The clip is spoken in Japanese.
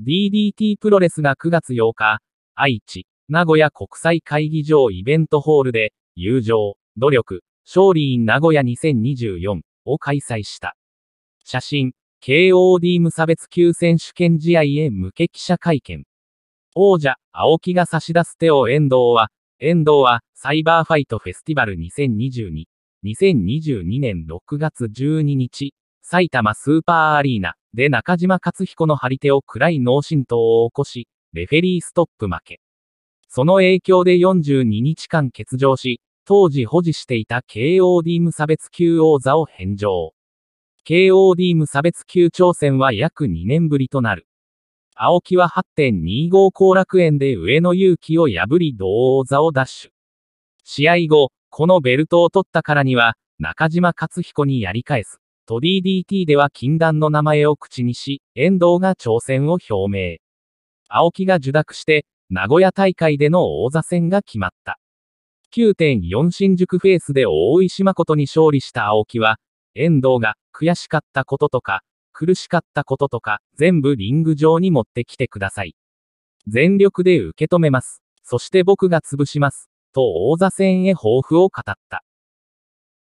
DDT プロレスが9月8日、愛知、名古屋国際会議場イベントホールで、友情、努力、勝利員名古屋2024を開催した。写真、KOD 無差別級選手権試合へ向け記者会見。王者、青木が差し出す手を遠藤は、遠藤は、サイバーファイトフェスティバル2022、2022年6月12日、埼玉スーパーアリーナ、で中島勝彦の張り手を暗い脳震盪を起こし、レフェリーストップ負け。その影響で42日間欠場し、当時保持していた KOD 無差別級王座を返上。KOD 無差別級挑戦は約2年ぶりとなる。青木は8.25後楽園で上野勇気を破り同王座を奪取。試合後、このベルトを取ったからには、中島勝彦にやり返す。と DDT では禁断の名前を口にし、遠藤が挑戦を表明。青木が受諾して、名古屋大会での王座戦が決まった。9.4新宿フェースで大石誠に勝利した青木は、遠藤が悔しかったこととか、苦しかったこととか、全部リング上に持ってきてください。全力で受け止めます。そして僕が潰します。と王座戦へ抱負を語った。